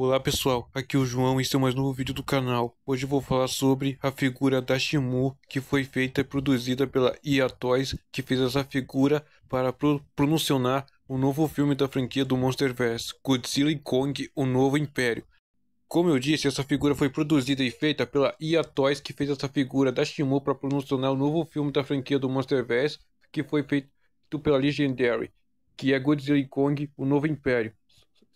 Olá pessoal, aqui é o João e este é mais novo vídeo do canal. Hoje vou falar sobre a figura da Shimu, que foi feita e produzida pela IA Toys, que fez essa figura para pro o novo filme da franquia do Monsterverse, Godzilla e Kong, o Novo Império. Como eu disse, essa figura foi produzida e feita pela IA Toys, que fez essa figura da Shimu para pronunciar o novo filme da franquia do Monsterverse, que foi feito pela Legendary, que é Godzilla e Kong, o Novo Império.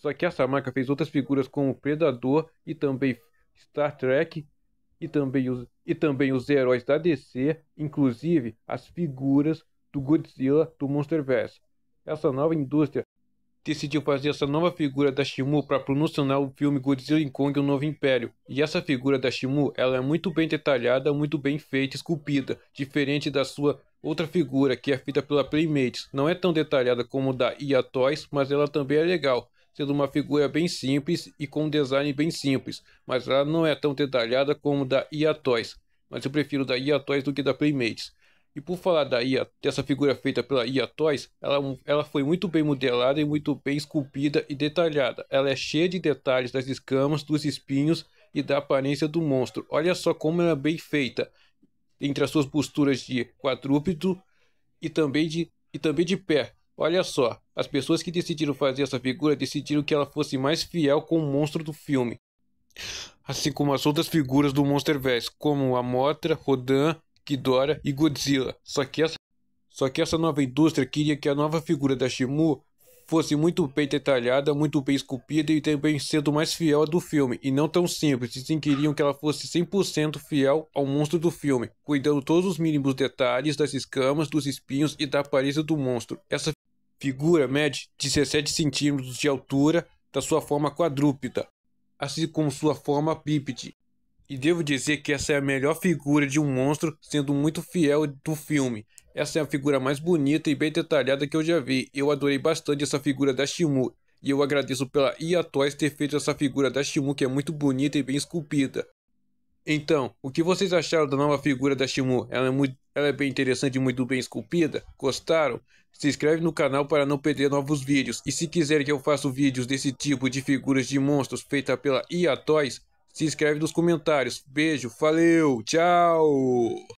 Só que essa marca fez outras figuras como Predador e também Star Trek e também os, e também os heróis da DC, inclusive as figuras do Godzilla do Monsterverse. Essa nova indústria decidiu fazer essa nova figura da Shimu para promocionar o filme Godzilla Kong o Novo Império. E essa figura da Shimu, ela é muito bem detalhada, muito bem feita, esculpida, diferente da sua outra figura que é feita pela Playmates. Não é tão detalhada como da IA Toys, mas ela também é legal sendo uma figura bem simples e com um design bem simples, mas ela não é tão detalhada como da IA Toys, mas eu prefiro da IA Toys do que da Playmates. E por falar da IA, dessa figura feita pela IA Toys, ela, ela foi muito bem modelada e muito bem esculpida e detalhada. Ela é cheia de detalhes das escamas, dos espinhos e da aparência do monstro. Olha só como ela é bem feita, entre as suas posturas de quadrúpedo e também de, e também de pé. Olha só, as pessoas que decidiram fazer essa figura decidiram que ela fosse mais fiel com o monstro do filme. Assim como as outras figuras do Monsterverse, como a Mothra, Rodan, Ghidorah e Godzilla. Só que essa, só que essa nova indústria queria que a nova figura da Shimu fosse muito bem detalhada, muito bem esculpida e também sendo mais fiel à do filme, e não tão simples, e sim queriam que ela fosse 100% fiel ao monstro do filme, cuidando todos os mínimos detalhes das escamas, dos espinhos e da aparência do monstro. Essa Figura mede 17 centímetros de altura da sua forma quadrúpeda, assim como sua forma bípede. E devo dizer que essa é a melhor figura de um monstro, sendo muito fiel do filme. Essa é a figura mais bonita e bem detalhada que eu já vi. Eu adorei bastante essa figura da Shimu. E eu agradeço pela IA Toys ter feito essa figura da Shimu que é muito bonita e bem esculpida. Então, o que vocês acharam da nova figura da Shimu? Ela é, muito, ela é bem interessante e muito bem esculpida? Gostaram? Se inscreve no canal para não perder novos vídeos. E se quiser que eu faça vídeos desse tipo de figuras de monstros feita pela IA Toys, se inscreve nos comentários. Beijo, valeu, tchau!